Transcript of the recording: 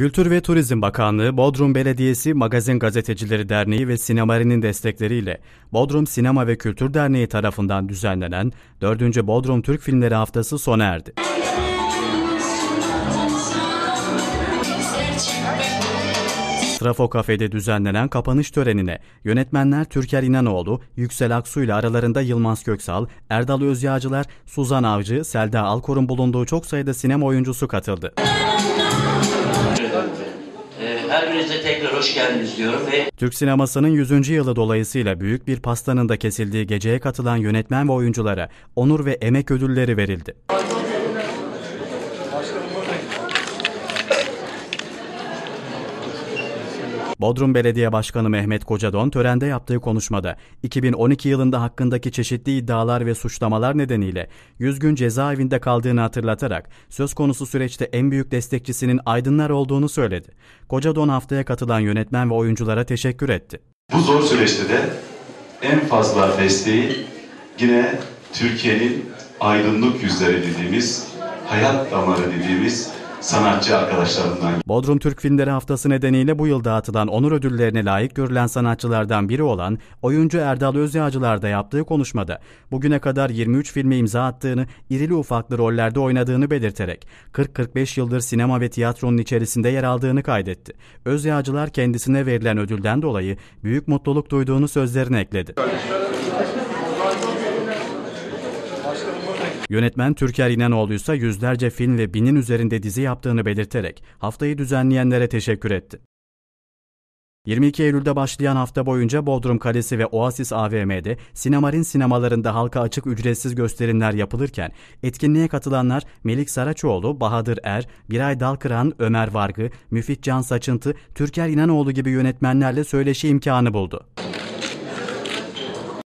Kültür ve Turizm Bakanlığı, Bodrum Belediyesi, Magazin Gazetecileri Derneği ve Sinemari'nin destekleriyle Bodrum Sinema ve Kültür Derneği tarafından düzenlenen 4. Bodrum Türk Filmleri Haftası sona erdi. Trafo Kafe'de düzenlenen kapanış törenine yönetmenler Türker İnanoğlu, Yüksel Aksu ile aralarında Yılmaz Köksal, Erdal Özyağcılar, Suzan Avcı, Selda Alkor'un bulunduğu çok sayıda sinema oyuncusu katıldı. Her birinize tekrar hoş geldiniz diyorum ve... Türk sinemasının 100. yılı dolayısıyla büyük bir pastanın da kesildiği geceye katılan yönetmen ve oyunculara onur ve emek ödülleri verildi. Bodrum Belediye Başkanı Mehmet Kocadon törende yaptığı konuşmada 2012 yılında hakkındaki çeşitli iddialar ve suçlamalar nedeniyle 100 gün cezaevinde kaldığını hatırlatarak söz konusu süreçte en büyük destekçisinin aydınlar olduğunu söyledi. Kocadon haftaya katılan yönetmen ve oyunculara teşekkür etti. Bu zor süreçte de en fazla desteği yine Türkiye'nin aydınlık yüzleri dediğimiz, hayat damarı dediğimiz sanatçı arkadaşlarımdan. Bodrum Türk Filmleri Haftası nedeniyle bu yıl dağıtılan onur ödüllerine layık görülen sanatçılardan biri olan oyuncu Erdal Özyağcılar da yaptığı konuşmada bugüne kadar 23 filme imza attığını, irili ufaklı rollerde oynadığını belirterek 40-45 yıldır sinema ve tiyatronun içerisinde yer aldığını kaydetti. Özyağcılar kendisine verilen ödülden dolayı büyük mutluluk duyduğunu sözlerine ekledi. Yönetmen Türker İnanoğluysa yüzlerce film ve binin üzerinde dizi yaptığını belirterek haftayı düzenleyenlere teşekkür etti. 22 Eylül'de başlayan hafta boyunca Bodrum Kalesi ve Oasis AVM'de Sinemarin sinemalarında halka açık ücretsiz gösterimler yapılırken etkinliğe katılanlar Melik Saraçoğlu, Bahadır Er, Biray Dalkıran, Ömer Vargı, Müfit Can Saçıntı, Türker İnanoğlu gibi yönetmenlerle söyleşi imkanı buldu.